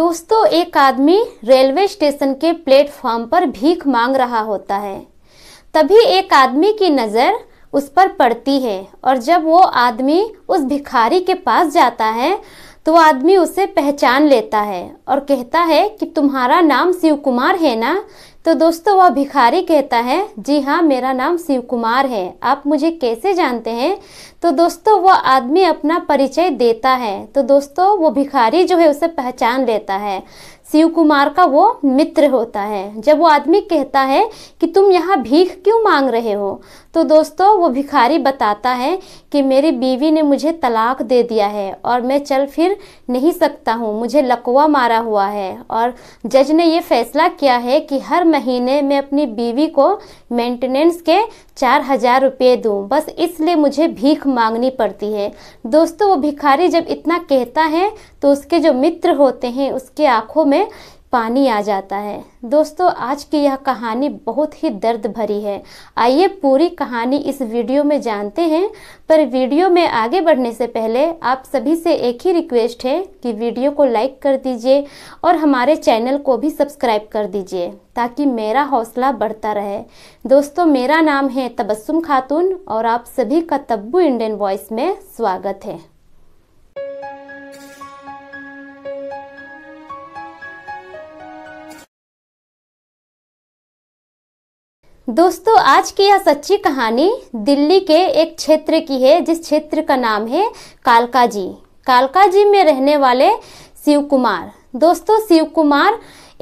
दोस्तों एक आदमी रेलवे स्टेशन के प्लेटफॉर्म पर भीख मांग रहा होता है तभी एक आदमी की नज़र उस पर पड़ती है और जब वो आदमी उस भिखारी के पास जाता है तो आदमी उसे पहचान लेता है और कहता है कि तुम्हारा नाम शिव कुमार है ना तो दोस्तों वह भिखारी कहता है जी हाँ मेरा नाम शिव कुमार है आप मुझे कैसे जानते हैं तो दोस्तों वह आदमी अपना परिचय देता है तो दोस्तों वो भिखारी जो है उसे पहचान लेता है शिव कुमार का वो मित्र होता है जब वो आदमी कहता है कि तुम यहाँ भीख क्यों मांग रहे हो तो दोस्तों वो भिखारी बताता है कि मेरी बीवी ने मुझे तलाक दे दिया है और मैं चल फिर नहीं सकता हूँ मुझे लकवा मारा हुआ है और जज ने ये फैसला किया है कि हर महीने मैं अपनी बीवी को मेंटेनेंस के चार हजार रुपये दूँ बस इसलिए मुझे भीख मांगनी पड़ती है दोस्तों वो भिखारी जब इतना कहता है तो उसके जो मित्र होते हैं उसके आँखों में पानी आ जाता है दोस्तों आज की यह कहानी बहुत ही दर्द भरी है आइए पूरी कहानी इस वीडियो में जानते हैं पर वीडियो में आगे बढ़ने से पहले आप सभी से एक ही रिक्वेस्ट है कि वीडियो को लाइक कर दीजिए और हमारे चैनल को भी सब्सक्राइब कर दीजिए ताकि मेरा हौसला बढ़ता रहे दोस्तों मेरा नाम है तबस्सुम खातून और आप सभी का तब्बू इंडियन वॉइस में स्वागत है दोस्तों आज की यह सच्ची कहानी दिल्ली के एक क्षेत्र की है जिस क्षेत्र का नाम है कालकाजी कालकाजी में रहने वाले शिव कुमार दोस्तों शिव कुमार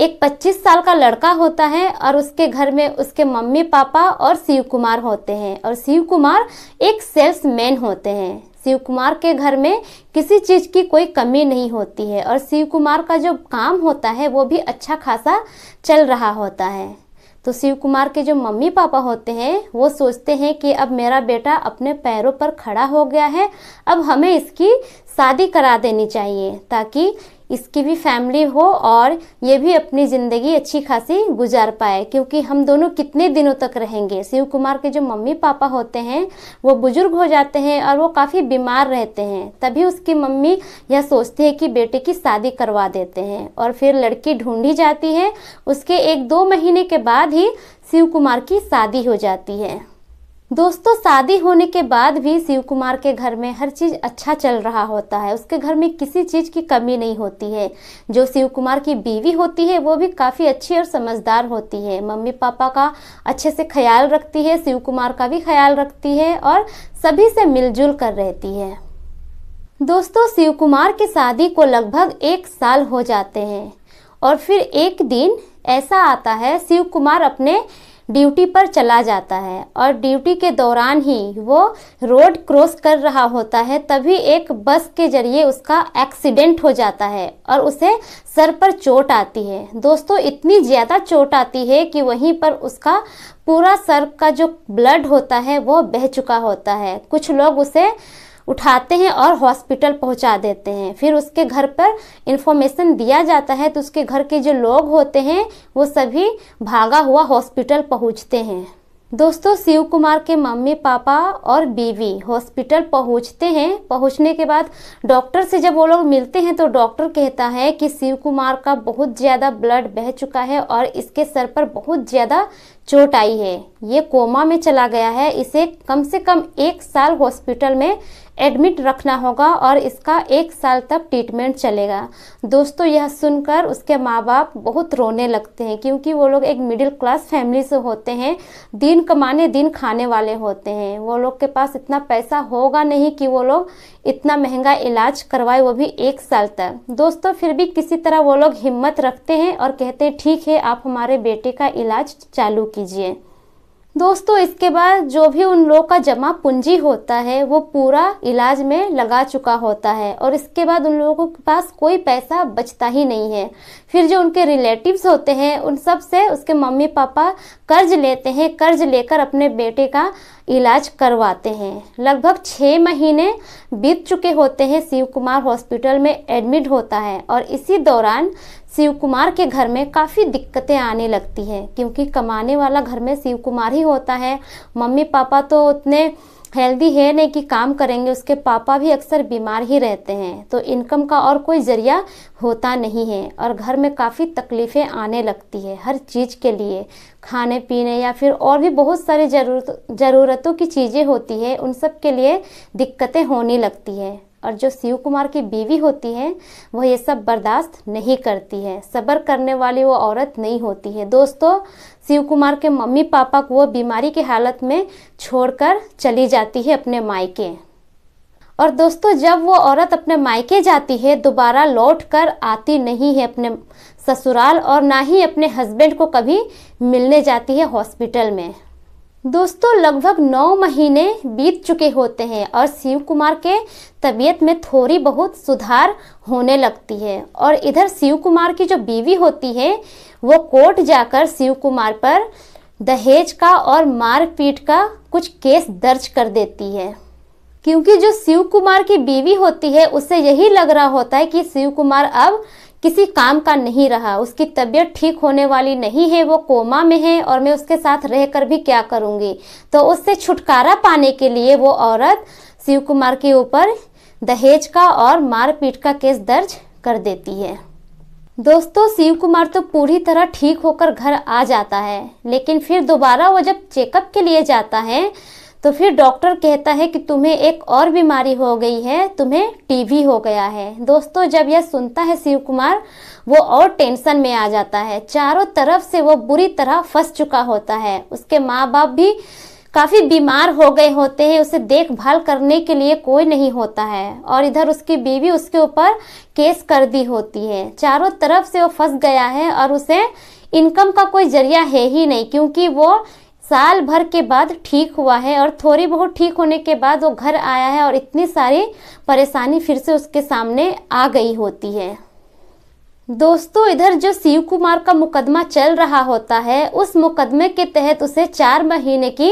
एक 25 साल का लड़का होता है और उसके घर में उसके मम्मी पापा और शिव कुमार होते हैं और शिव कुमार एक सेल्समैन होते हैं शिव कुमार के घर में किसी चीज़ की कोई कमी नहीं होती है और शिव कुमार का जो काम होता है वो भी अच्छा खासा चल रहा होता है तो शिव कुमार के जो मम्मी पापा होते हैं वो सोचते हैं कि अब मेरा बेटा अपने पैरों पर खड़ा हो गया है अब हमें इसकी शादी करा देनी चाहिए ताकि इसकी भी फैमिली हो और ये भी अपनी ज़िंदगी अच्छी खासी गुजार पाए क्योंकि हम दोनों कितने दिनों तक रहेंगे शिव कुमार के जो मम्मी पापा होते हैं वो बुज़ुर्ग हो जाते हैं और वो काफ़ी बीमार रहते हैं तभी उसकी मम्मी यह सोचती है कि बेटे की शादी करवा देते हैं और फिर लड़की ढूंढी जाती है उसके एक दो महीने के बाद ही शिव कुमार की शादी हो जाती है दोस्तों शादी होने के बाद भी शिव कुमार के घर में हर चीज़ अच्छा चल रहा होता है उसके घर में किसी चीज़ की कमी नहीं होती है जो शिव कुमार की बीवी होती है वो भी काफ़ी अच्छी और समझदार होती है मम्मी पापा का अच्छे से ख्याल रखती है शिव कुमार का भी ख्याल रखती है और सभी से मिलजुल कर रहती है दोस्तों शिव कुमार की शादी को लगभग एक साल हो जाते हैं और फिर एक दिन ऐसा आता है शिव कुमार अपने ड्यूटी पर चला जाता है और ड्यूटी के दौरान ही वो रोड क्रॉस कर रहा होता है तभी एक बस के जरिए उसका एक्सीडेंट हो जाता है और उसे सर पर चोट आती है दोस्तों इतनी ज़्यादा चोट आती है कि वहीं पर उसका पूरा सर का जो ब्लड होता है वो बह चुका होता है कुछ लोग उसे उठाते हैं और हॉस्पिटल पहुंचा देते हैं फिर उसके घर पर इन्फॉर्मेशन दिया जाता है तो उसके घर के जो लोग होते हैं वो सभी भागा हुआ हॉस्पिटल पहुंचते हैं दोस्तों शिव कुमार के मम्मी पापा और बीवी हॉस्पिटल पहुंचते हैं पहुंचने के बाद डॉक्टर से जब वो लोग मिलते हैं तो डॉक्टर कहता है कि शिव कुमार का बहुत ज़्यादा ब्लड बह चुका है और इसके सर पर बहुत ज़्यादा चोट आई है ये कोमा में चला गया है इसे कम से कम एक साल हॉस्पिटल में एडमिट रखना होगा और इसका एक साल तक ट्रीटमेंट चलेगा दोस्तों यह सुनकर उसके माँ बाप बहुत रोने लगते हैं क्योंकि वो लोग एक मिडिल क्लास फैमिली से होते हैं दिन दिन कमाने दिन खाने वाले होते हैं वो लोग के पास इतना पैसा होगा नहीं कि वो लोग इतना महंगा इलाज करवाए वो भी एक साल तक दोस्तों फिर भी किसी तरह वो लोग हिम्मत रखते हैं और कहते हैं ठीक है आप हमारे बेटे का इलाज चालू कीजिए दोस्तों इसके बाद जो भी उन लोग का जमा पूंजी होता है वो पूरा इलाज में लगा चुका होता है और इसके बाद उन लोगों के पास कोई पैसा बचता ही नहीं है फिर जो उनके रिलेटिव्स होते हैं उन सब से उसके मम्मी पापा कर्ज लेते हैं कर्ज लेकर अपने बेटे का इलाज करवाते हैं लगभग छः महीने बीत चुके होते हैं शिव कुमार हॉस्पिटल में एडमिट होता है और इसी दौरान शिव कुमार के घर में काफ़ी दिक्कतें आने लगती हैं क्योंकि कमाने वाला घर में शिव कुमार ही होता है मम्मी पापा तो उतने हेल्दी है नहीं कि काम करेंगे उसके पापा भी अक्सर बीमार ही रहते हैं तो इनकम का और कोई ज़रिया होता नहीं है और घर में काफ़ी तकलीफ़ें आने लगती है हर चीज़ के लिए खाने पीने या फिर और भी बहुत सारी ज़रूरत ज़रूरतों की चीज़ें होती है उन सब के लिए दिक्कतें होने लगती है और जो शिव कुमार की बीवी होती है वह ये सब बर्दाश्त नहीं करती है सब्र करने वाली वो औरत नहीं होती है दोस्तों शिव कुमार के मम्मी पापा को वो बीमारी की हालत में छोड़कर चली जाती है अपने मायके और दोस्तों जब वो औरत अपने मायके जाती है दोबारा लौट कर आती नहीं है अपने ससुराल और ना ही अपने हस्बैंड को कभी मिलने जाती है हॉस्पिटल में दोस्तों लगभग नौ महीने बीत चुके होते हैं और शिव कुमार के तबीयत में थोड़ी बहुत सुधार होने लगती है और इधर शिव कुमार की जो बीवी होती है वो कोर्ट जाकर शिव कुमार पर दहेज का और मारपीट का कुछ केस दर्ज कर देती है क्योंकि जो शिव कुमार की बीवी होती है उससे यही लग रहा होता है कि शिव कुमार अब किसी काम का नहीं रहा उसकी तबीयत ठीक होने वाली नहीं है वो कोमा में है और मैं उसके साथ रहकर भी क्या करूँगी तो उससे छुटकारा पाने के लिए वो औरत शिव कुमार के ऊपर दहेज का और मारपीट का केस दर्ज कर देती है दोस्तों शिव कुमार तो पूरी तरह ठीक होकर घर आ जाता है लेकिन फिर दोबारा वो जब चेकअप के लिए जाता है तो फिर डॉक्टर कहता है कि तुम्हें एक और बीमारी हो गई है तुम्हें टीबी हो गया है दोस्तों जब यह सुनता है शिव कुमार वो और टेंशन में आ जाता है चारों तरफ से वो बुरी तरह फंस चुका होता है उसके माँ बाप भी काफ़ी बीमार हो गए होते हैं उसे देखभाल करने के लिए कोई नहीं होता है और इधर उसकी बीवी उसके ऊपर केस कर दी होती है चारों तरफ से वो फंस गया है और उसे इनकम का कोई जरिया है ही नहीं क्योंकि वो साल भर के बाद ठीक हुआ है और थोड़ी बहुत ठीक होने के बाद वो घर आया है और इतनी सारी परेशानी फिर से उसके सामने आ गई होती है दोस्तों इधर जो शिव कुमार का मुकदमा चल रहा होता है उस मुकदमे के तहत उसे चार महीने की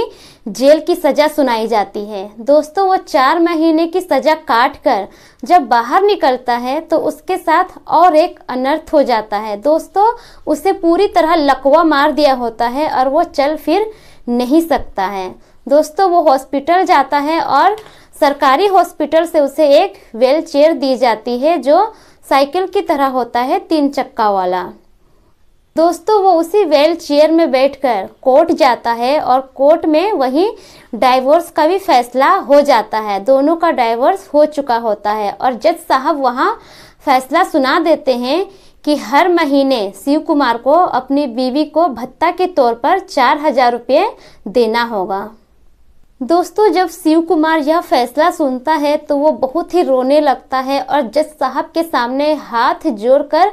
जेल की सज़ा सुनाई जाती है दोस्तों वो चार महीने की सज़ा काट कर जब बाहर निकलता है तो उसके साथ और एक अनर्थ हो जाता है दोस्तों उसे पूरी तरह लकवा मार दिया होता है और वो चल फिर नहीं सकता है दोस्तों वो हॉस्पिटल जाता है और सरकारी हॉस्पिटल से उसे एक व्हील चेयर दी जाती है जो साइकिल की तरह होता है तीन चक्का वाला दोस्तों वो उसी व्हील चेयर में बैठकर कोर्ट जाता है और कोर्ट में वही डाइवोर्स का भी फैसला हो जाता है दोनों का डाइवोर्स हो चुका होता है और जज साहब वहाँ फैसला सुना देते हैं कि हर महीने शिव कुमार को अपनी बीवी को भत्ता के तौर पर चार हजार रुपये देना होगा दोस्तों जब शिव कुमार यह फैसला सुनता है तो वो बहुत ही रोने लगता है और जज साहब के सामने हाथ जोड़कर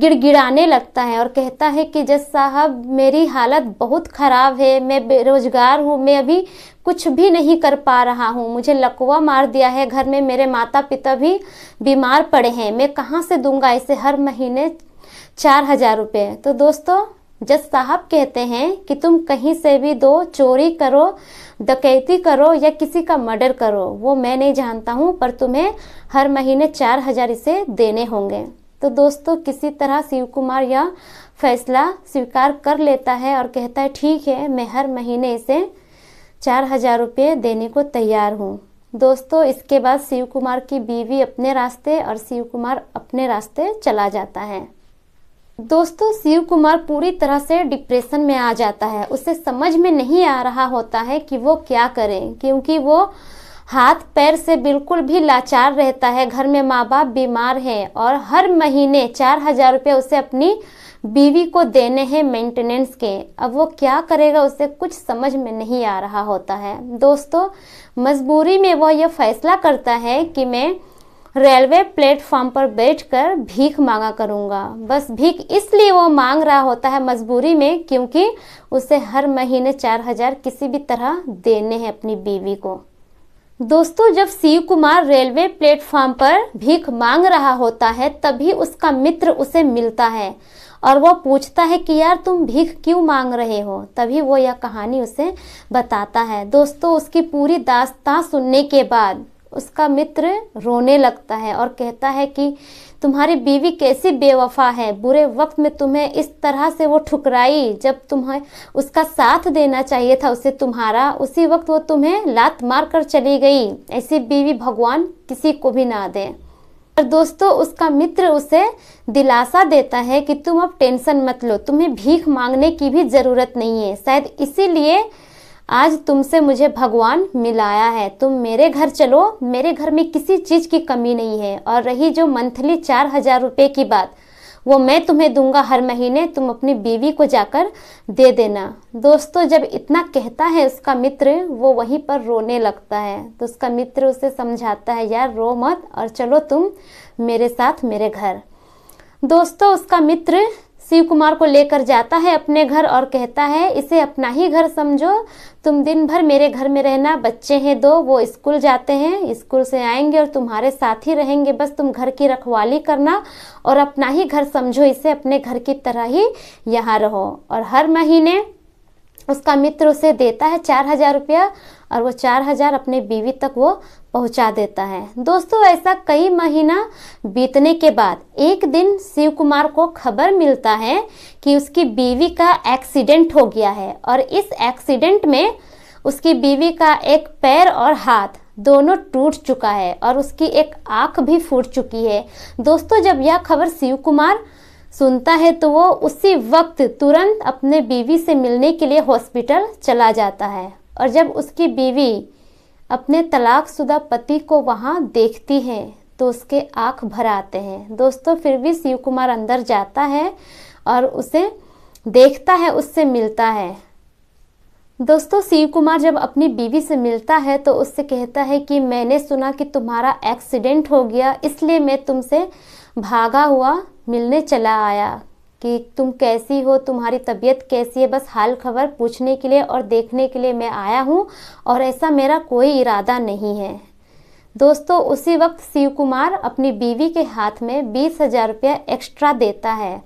गिड़गिड़ाने लगता है और कहता है कि जज साहब मेरी हालत बहुत ख़राब है मैं बेरोज़गार हूँ मैं अभी कुछ भी नहीं कर पा रहा हूँ मुझे लकवा मार दिया है घर में मेरे माता पिता भी बीमार पड़े हैं मैं कहाँ से दूंगा इसे हर महीने चार हज़ार रुपये तो दोस्तों जज साहब कहते हैं कि तुम कहीं से भी दो चोरी करो डकैती करो या किसी का मर्डर करो वो मैं नहीं जानता हूँ पर तुम्हें हर महीने चार हजार इसे देने होंगे तो दोस्तों किसी तरह शिव कुमार यह फैसला स्वीकार कर लेता है और कहता है ठीक है मैं हर महीने इसे चार हजार रुपये देने को तैयार हूँ दोस्तों इसके बाद शिव कुमार की बीवी अपने रास्ते और शिव कुमार अपने रास्ते चला जाता है दोस्तों शिव कुमार पूरी तरह से डिप्रेशन में आ जाता है उसे समझ में नहीं आ रहा होता है कि वो क्या करें क्योंकि वो हाथ पैर से बिल्कुल भी लाचार रहता है घर में माँ बाप बीमार हैं और हर महीने चार हजार रुपये उसे अपनी बीवी को देने हैं मेंटेनेंस के अब वो क्या करेगा उसे कुछ समझ में नहीं आ रहा होता है दोस्तों मजबूरी में वह यह फैसला करता है कि मैं रेलवे प्लेटफॉर्म पर बैठकर भीख मांगा करूँगा बस भीख इसलिए वो मांग रहा होता है मजबूरी में क्योंकि उसे हर महीने चार हजार किसी भी तरह देने हैं अपनी बीवी को दोस्तों जब शिव कुमार रेलवे प्लेटफॉर्म पर भीख मांग रहा होता है तभी उसका मित्र उसे मिलता है और वो पूछता है कि यार तुम भीख क्यों मांग रहे हो तभी वो यह कहानी उसे बताता है दोस्तों उसकी पूरी दास्तां सुनने के बाद उसका मित्र रोने लगता है और कहता है कि तुम्हारी बीवी कैसी बेवफा है बुरे वक्त में तुम्हें इस तरह से वो ठुकराई जब तुम्हें उसका साथ देना चाहिए था उसे तुम्हारा उसी वक्त वो तुम्हें लात मार कर चली गई ऐसी बीवी भगवान किसी को भी ना दे पर दोस्तों उसका मित्र उसे दिलासा देता है कि तुम अब टेंशन मत लो तुम्हें भीख मांगने की भी ज़रूरत नहीं है शायद इसीलिए आज तुमसे मुझे भगवान मिलाया है तुम मेरे घर चलो मेरे घर में किसी चीज़ की कमी नहीं है और रही जो मंथली चार हजार रुपये की बात वो मैं तुम्हें दूंगा हर महीने तुम अपनी बीवी को जाकर दे देना दोस्तों जब इतना कहता है उसका मित्र वो वहीं पर रोने लगता है तो उसका मित्र उसे समझाता है यार रो मत और चलो तुम मेरे साथ मेरे घर दोस्तों उसका मित्र शिव कुमार को लेकर जाता है अपने घर और कहता है इसे अपना ही घर समझो तुम दिन भर मेरे घर में रहना बच्चे हैं दो वो स्कूल जाते हैं स्कूल से आएंगे और तुम्हारे साथ ही रहेंगे बस तुम घर की रखवाली करना और अपना ही घर समझो इसे अपने घर की तरह ही यहाँ रहो और हर महीने उसका मित्र उसे देता है चार हजार रुपया और वो चार हजार अपने बीवी तक वो पहुंचा देता है दोस्तों ऐसा कई महीना बीतने के बाद एक दिन शिव कुमार को खबर मिलता है कि उसकी बीवी का एक्सीडेंट हो गया है और इस एक्सीडेंट में उसकी बीवी का एक पैर और हाथ दोनों टूट चुका है और उसकी एक आंख भी फूट चुकी है दोस्तों जब यह खबर शिव कुमार सुनता है तो वो उसी वक्त तुरंत अपने बीवी से मिलने के लिए हॉस्पिटल चला जाता है और जब उसकी बीवी अपने तलाकशुदा पति को वहाँ देखती है तो उसके आँख भर आते हैं दोस्तों फिर भी शिव कुमार अंदर जाता है और उसे देखता है उससे मिलता है दोस्तों शिव कुमार जब अपनी बीवी से मिलता है तो उससे कहता है कि मैंने सुना कि तुम्हारा एक्सीडेंट हो गया इसलिए मैं तुमसे भागा हुआ मिलने चला आया कि तुम कैसी हो तुम्हारी तबीयत कैसी है बस हाल खबर पूछने के लिए और देखने के लिए मैं आया हूँ और ऐसा मेरा कोई इरादा नहीं है दोस्तों उसी वक्त शिव कुमार अपनी बीवी के हाथ में बीस हजार रुपया एक्स्ट्रा देता है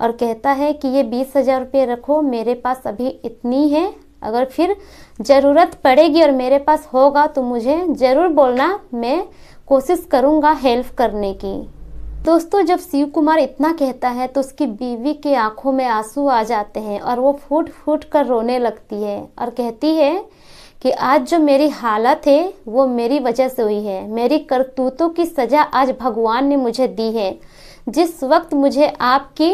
और कहता है कि ये बीस हजार रुपये रखो मेरे पास अभी इतनी है अगर फिर ज़रूरत पड़ेगी और मेरे पास होगा तो मुझे ज़रूर बोलना मैं कोशिश करूँगा हेल्प करने की दोस्तों जब शिव कुमार इतना कहता है तो उसकी बीवी के आंखों में आंसू आ जाते हैं और वो फूट फूट कर रोने लगती है और कहती है कि आज जो मेरी हालत है वो मेरी वजह से हुई है मेरी करतूतों की सज़ा आज भगवान ने मुझे दी है जिस वक्त मुझे आपकी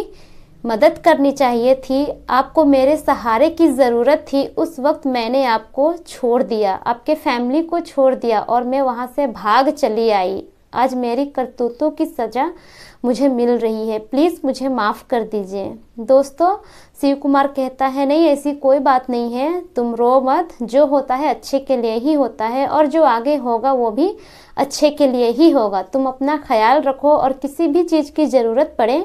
मदद करनी चाहिए थी आपको मेरे सहारे की ज़रूरत थी उस वक्त मैंने आपको छोड़ दिया आपके फैमिली को छोड़ दिया और मैं वहाँ से भाग चली आई आज मेरी करतूतों की सज़ा मुझे मिल रही है प्लीज़ मुझे माफ़ कर दीजिए दोस्तों शिव कुमार कहता है नहीं ऐसी कोई बात नहीं है तुम रो मत जो होता है अच्छे के लिए ही होता है और जो आगे होगा वो भी अच्छे के लिए ही होगा तुम अपना ख्याल रखो और किसी भी चीज़ की ज़रूरत पड़े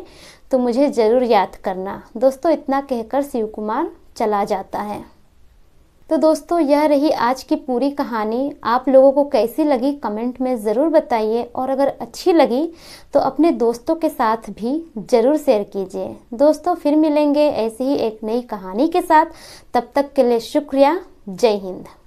तो मुझे ज़रूर याद करना दोस्तों इतना कहकर शिव कुमार चला जाता है तो दोस्तों यह रही आज की पूरी कहानी आप लोगों को कैसी लगी कमेंट में ज़रूर बताइए और अगर अच्छी लगी तो अपने दोस्तों के साथ भी ज़रूर शेयर कीजिए दोस्तों फिर मिलेंगे ऐसी ही एक नई कहानी के साथ तब तक के लिए शुक्रिया जय हिंद